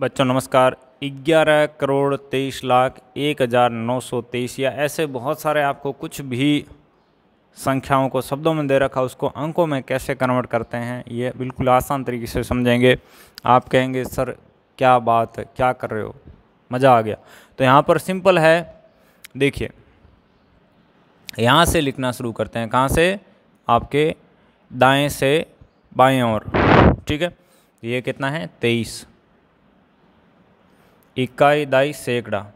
बच्चों नमस्कार ग्यारह करोड़ तेईस लाख एक हज़ार नौ सौ तेईस या ऐसे बहुत सारे आपको कुछ भी संख्याओं को शब्दों में दे रखा उसको अंकों में कैसे कन्वर्ट करते हैं ये बिल्कुल आसान तरीके से समझेंगे आप कहेंगे सर क्या बात है क्या कर रहे हो मज़ा आ गया तो यहाँ पर सिंपल है देखिए यहाँ से लिखना शुरू करते हैं कहाँ से आपके दाएं से बाएं और ठीक है ये कितना है तेईस इकाई दाई सैकड़ा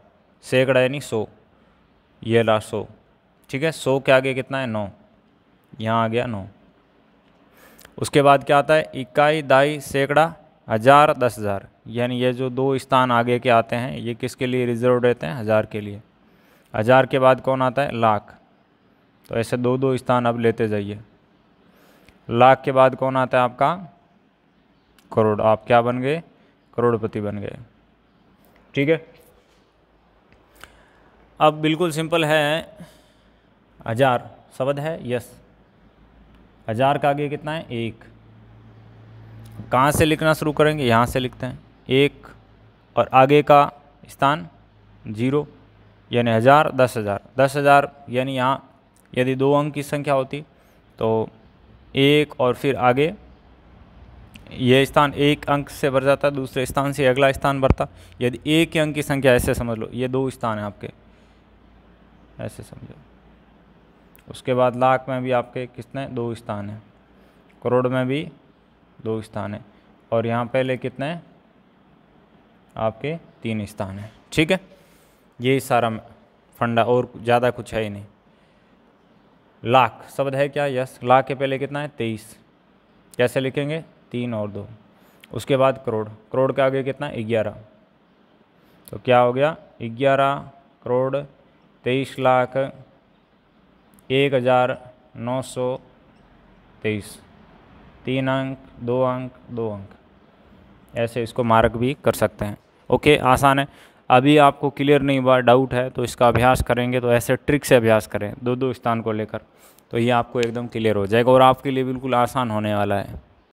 सैकड़ा यानी सौ ये ला सौ ठीक है सौ के आगे कितना है नौ यहाँ आ गया नौ उसके बाद क्या आता है इकाई दाई सैकड़ा हज़ार दस हज़ार यानी ये जो दो स्थान आगे के आते हैं ये किसके लिए रिजर्व रहते हैं हज़ार के लिए हज़ार के बाद कौन आता है लाख तो ऐसे दो दो स्थान अब लेते जाइए लाख के बाद कौन आता है आपका करोड़ आप क्या बन गए करोड़पति बन गए ठीक है अब बिल्कुल सिंपल है हजार शब्द है यस हजार का आगे कितना है एक कहाँ से लिखना शुरू करेंगे यहाँ से लिखते हैं एक और आगे का स्थान जीरो यानी हज़ार दस हज़ार दस हज़ार यानी यहाँ यदि दो अंक की संख्या होती तो एक और फिर आगे ये स्थान एक अंक से भर जाता दूसरे स्थान से अगला स्थान भरता यदि एक ही अंक की संख्या ऐसे समझ लो ये दो स्थान है आपके ऐसे समझो उसके बाद लाख में भी आपके कितने दो स्थान हैं करोड़ में भी दो स्थान हैं और यहाँ पहले कितने हैं आपके तीन स्थान हैं ठीक है ये सारा फंडा और ज़्यादा कुछ है ही नहीं लाख शब्द है क्या यस लाख के पहले कितना है तेईस कैसे लिखेंगे तीन और दो उसके बाद करोड़ करोड़ के आगे कितना ग्यारह तो क्या हो गया ग्यारह करोड़ तेईस लाख एक हज़ार नौ सौ तेईस तीन अंक दो अंक दो अंक ऐसे इसको मार्क भी कर सकते हैं ओके आसान है अभी आपको क्लियर नहीं हुआ डाउट है तो इसका अभ्यास करेंगे तो ऐसे ट्रिक से अभ्यास करें दो दो स्थान को लेकर तो ये आपको एकदम क्लियर हो जाएगा और आपके लिए बिल्कुल आसान होने वाला है